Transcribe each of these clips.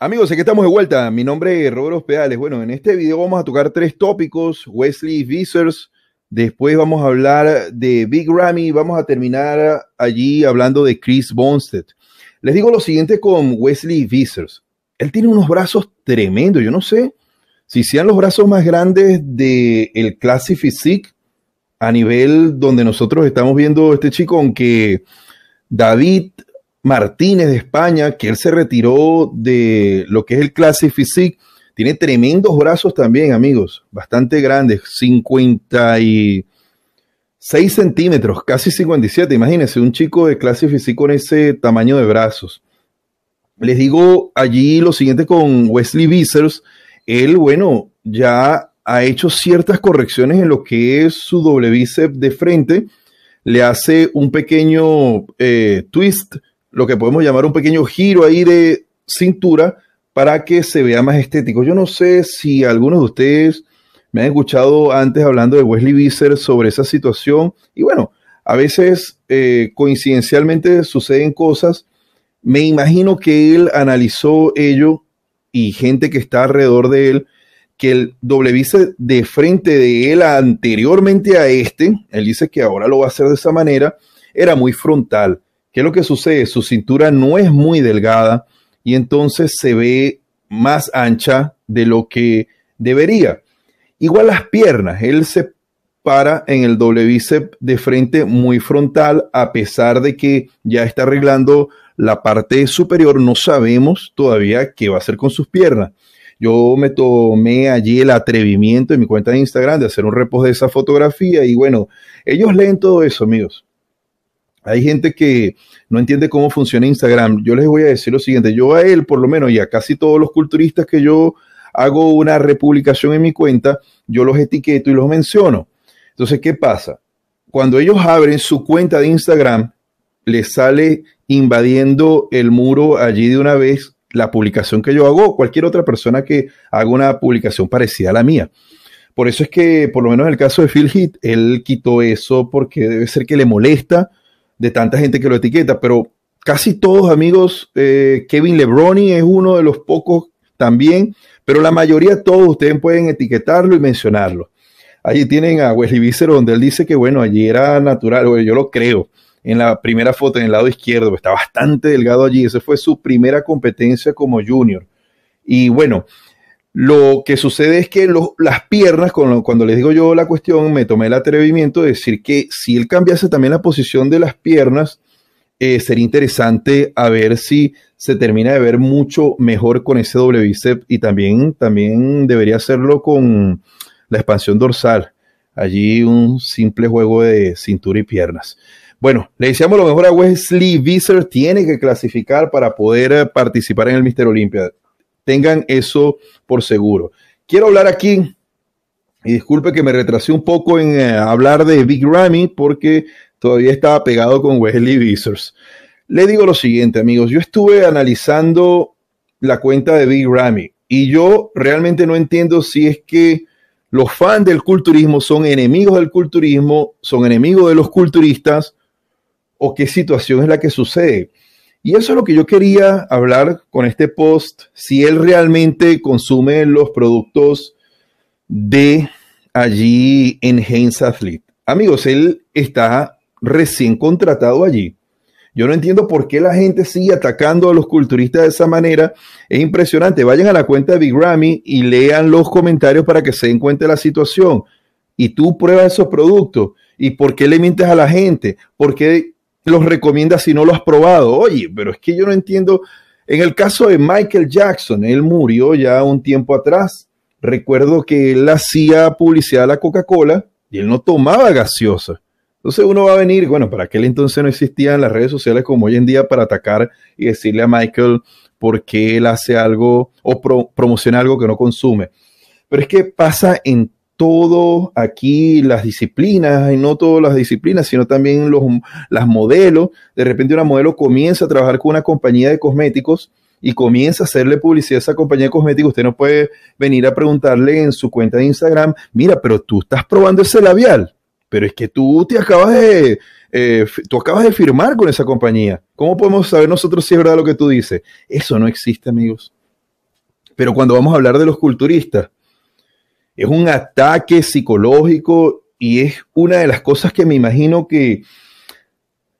Amigos, aquí estamos de vuelta. Mi nombre es Roberto Pedales. Bueno, en este video vamos a tocar tres tópicos. Wesley Visers, después vamos a hablar de Big Ramy, vamos a terminar allí hablando de Chris Bonstead. Les digo lo siguiente con Wesley Visers. Él tiene unos brazos tremendos. Yo no sé si sean los brazos más grandes del el Classic Physique a nivel donde nosotros estamos viendo este chico, aunque David Martínez de España, que él se retiró de lo que es el Classic Tiene tremendos brazos también, amigos, bastante grandes, 56 centímetros, casi 57. Imagínense un chico de Classic Físico con ese tamaño de brazos. Les digo allí lo siguiente con Wesley Vissers. Él, bueno, ya ha hecho ciertas correcciones en lo que es su doble bíceps de frente. Le hace un pequeño eh, twist lo que podemos llamar un pequeño giro ahí de cintura para que se vea más estético. Yo no sé si algunos de ustedes me han escuchado antes hablando de Wesley Visser sobre esa situación y bueno, a veces eh, coincidencialmente suceden cosas. Me imagino que él analizó ello y gente que está alrededor de él, que el doble vice de frente de él anteriormente a este, él dice que ahora lo va a hacer de esa manera, era muy frontal. ¿Qué es lo que sucede? Su cintura no es muy delgada y entonces se ve más ancha de lo que debería. Igual las piernas, él se para en el doble bíceps de frente muy frontal, a pesar de que ya está arreglando la parte superior, no sabemos todavía qué va a hacer con sus piernas. Yo me tomé allí el atrevimiento en mi cuenta de Instagram de hacer un repos de esa fotografía y bueno, ellos leen todo eso, amigos. Hay gente que no entiende cómo funciona Instagram. Yo les voy a decir lo siguiente, yo a él por lo menos y a casi todos los culturistas que yo hago una republicación en mi cuenta, yo los etiqueto y los menciono. Entonces, ¿qué pasa? Cuando ellos abren su cuenta de Instagram, les sale invadiendo el muro allí de una vez la publicación que yo hago, cualquier otra persona que haga una publicación parecida a la mía. Por eso es que, por lo menos en el caso de Phil Heath, él quitó eso porque debe ser que le molesta de tanta gente que lo etiqueta, pero casi todos amigos, eh, Kevin Lebroni es uno de los pocos también, pero la mayoría todos ustedes pueden etiquetarlo y mencionarlo. Allí tienen a Wesley Vícero, donde él dice que, bueno, allí era natural, yo lo creo. En la primera foto, en el lado izquierdo, está bastante delgado allí. Esa fue su primera competencia como junior. Y bueno, lo que sucede es que las piernas, cuando, les digo yo la cuestión, me tomé el atrevimiento de decir que si él cambiase también la posición de las piernas, eh, sería interesante a ver si se termina de ver mucho mejor con ese doble bíceps y también, también debería hacerlo con la expansión dorsal. Allí un simple juego de cintura y piernas. Bueno, le decíamos lo mejor a Wesley Visser, tiene que clasificar para poder eh, participar en el Mister Olympia. Tengan eso por seguro. Quiero hablar aquí, y disculpe que me retrasé un poco en eh, hablar de Big Ramy porque todavía estaba pegado con Wesley Visors. Le digo lo siguiente, amigos, yo estuve analizando la cuenta de Big Ramy y yo realmente no entiendo si es que los fans del culturismo son enemigos del culturismo, son enemigos de los culturistas o qué situación es la que sucede. Y eso es lo que yo quería hablar con este post, si él realmente consume los productos de allí en Heinz Athlete. Amigos, él está recién contratado allí. Yo no entiendo por qué la gente sigue atacando a los culturistas de esa manera. Es impresionante. Vayan a la cuenta de Big Ramy y lean los comentarios para que se den cuenta de la situación. Y tú pruebas esos productos. ¿Y por qué le mientes a la gente? ¿Por qué los recomienda si no lo has probado. Oye, pero es que yo no entiendo. En el caso de Michael Jackson, él murió ya un tiempo atrás. Recuerdo que él hacía publicidad a la Coca-Cola y él no tomaba gaseosa. Entonces uno va a venir, bueno, para aquel entonces no existían las redes sociales como hoy en día para atacar y decirle a Michael por qué él hace algo o promociona algo que no consume. Pero es que pasa en todo aquí, las disciplinas, y no todas las disciplinas, sino también los, las modelos. De repente una modelo comienza a trabajar con una compañía de cosméticos y comienza a hacerle publicidad a esa compañía de cosméticos, usted no puede venir a preguntarle en su cuenta de Instagram, mira, pero tú estás probando ese labial, pero es que tú te acabas de, eh, tú acabas de firmar con esa compañía. ¿Cómo podemos saber nosotros si es verdad lo que tú dices? Eso no existe, amigos. Pero cuando vamos a hablar de los culturistas, es un ataque psicológico y es una de las cosas que me imagino que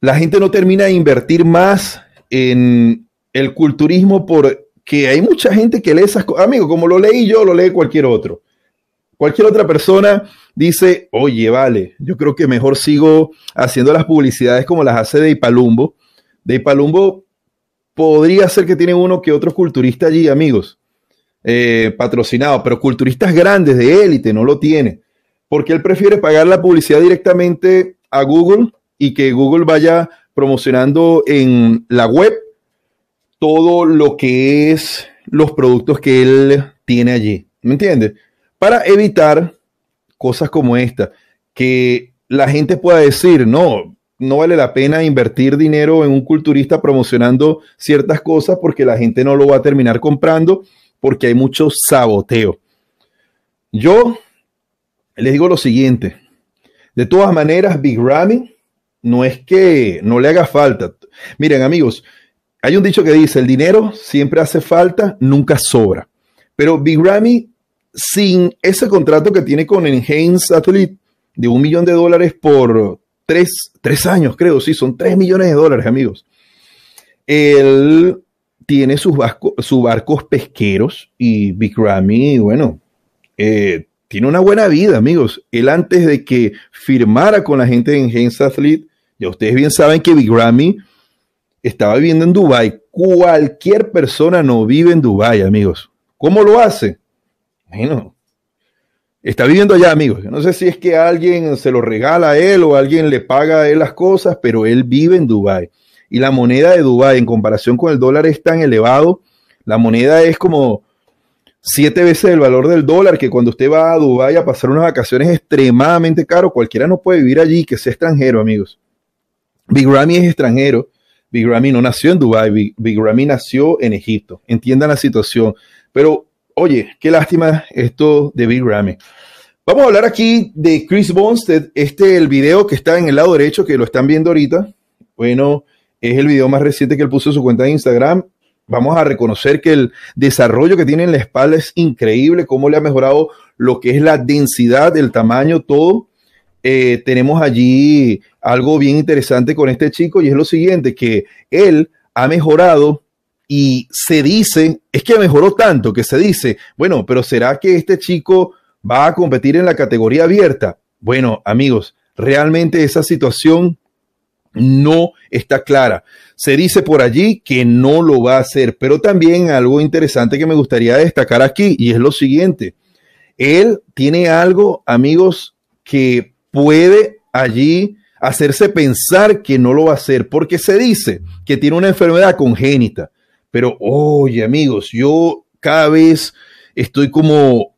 la gente no termina de invertir más en el culturismo porque hay mucha gente que lee esas cosas. Amigo, como lo leí yo, lo lee cualquier otro. Cualquier otra persona dice, oye, vale, yo creo que mejor sigo haciendo las publicidades como las hace de Palumbo. De Palumbo podría ser que tiene uno que otro culturista allí, amigos. Eh, patrocinado, pero culturistas grandes de élite no lo tiene, porque él prefiere pagar la publicidad directamente a Google y que Google vaya promocionando en la web todo lo que es los productos que él tiene allí. ¿Me entiendes? Para evitar cosas como esta, que la gente pueda decir, no, no vale la pena invertir dinero en un culturista promocionando ciertas cosas porque la gente no lo va a terminar comprando porque hay mucho saboteo. Yo les digo lo siguiente, de todas maneras, Big Ramy no es que no le haga falta. Miren amigos, hay un dicho que dice, el dinero siempre hace falta, nunca sobra. Pero Big Ramy, sin ese contrato que tiene con el Enhance Athlete de un millón de dólares por tres, años, creo, sí, son tres millones de dólares, amigos. El tiene sus, barcos pesqueros y Big Ramy, bueno, eh, tiene una buena vida, amigos. Él antes de que firmara con la gente de Enhance Athlete, ya ustedes bien saben que Big Ramy estaba viviendo en Dubai. Cualquier persona no vive en Dubai, amigos. ¿Cómo lo hace? Bueno, está viviendo allá, amigos. no sé si es que alguien se lo regala a él o alguien le paga a él las cosas, pero él vive en Dubai y la moneda de Dubái en comparación con el dólar es tan elevado, la moneda es como siete veces el valor del dólar, que cuando usted va a Dubái a pasar unas vacaciones es extremadamente caro, cualquiera no puede vivir allí, que sea extranjero, amigos. Big Ramy es extranjero, Big Ramy no nació en Dubái, Big, Ramy nació en Egipto, entiendan la situación, pero oye, qué lástima esto de Big Ramy. Vamos a hablar aquí de Chris Bonsted. este el video que está en el lado derecho, que lo están viendo ahorita. Bueno, es el video más reciente que él puso en su cuenta de Instagram. Vamos a reconocer que el desarrollo que tiene en la espalda es increíble, cómo le ha mejorado lo que es la densidad, el tamaño, todo. Eh, tenemos allí algo bien interesante con este chico y es lo siguiente, que él ha mejorado y se dice, es que mejoró tanto que se dice, bueno, pero ¿será que este chico va a competir en la categoría abierta? Bueno, amigos, realmente esa situación no está clara. Se dice por allí que no lo va a hacer, pero también algo interesante que me gustaría destacar aquí y es lo siguiente. Él tiene algo, amigos, que puede allí hacerse pensar que no lo va a hacer, porque se dice que tiene una enfermedad congénita. Pero, oye, amigos, yo cada vez estoy como...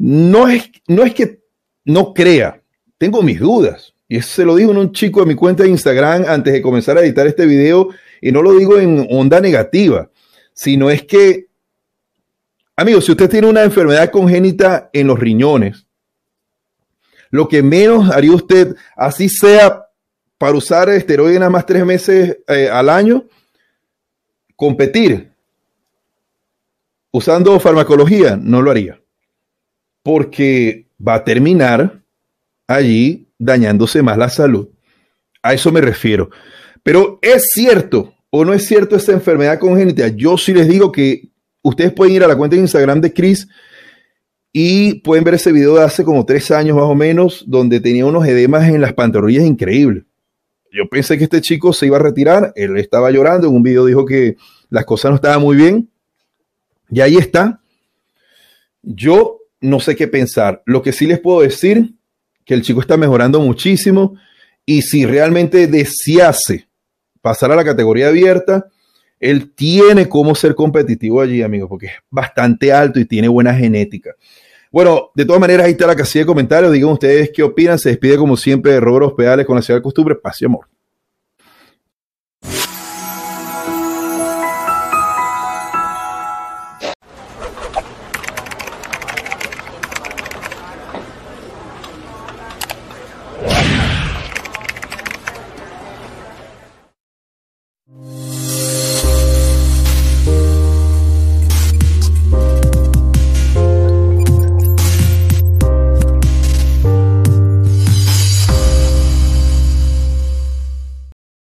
No es, no es que no crea, tengo mis dudas y eso se lo dijo un chico de mi cuenta de Instagram antes de comenzar a editar este video. Y no lo digo en onda negativa, sino es que, amigos, si usted tiene una enfermedad congénita en los riñones, lo que menos haría usted, así sea para usar esteroides nada más tres meses eh, al año, competir usando farmacología, no lo haría. Porque va a terminar allí dañándose más la salud. A eso me refiero. Pero es cierto o no es cierto esta enfermedad congénita. Yo sí les digo que ustedes pueden ir a la cuenta de Instagram de Chris y pueden ver ese video de hace como tres años más o menos, donde tenía unos edemas en las pantorrillas increíbles. Yo pensé que este chico se iba a retirar, él estaba llorando, en un video dijo que las cosas no estaban muy bien. Y ahí está. Yo no sé qué pensar. Lo que sí les puedo decir que el chico está mejorando muchísimo y si realmente desease pasar a la categoría abierta, él tiene como ser competitivo allí, amigos, porque es bastante alto y tiene buena genética. Bueno, de todas maneras, ahí está la casilla de comentarios. Digan ustedes qué opinan. Se despide como siempre de Pedales con la ciudad de costumbre. Paz y amor.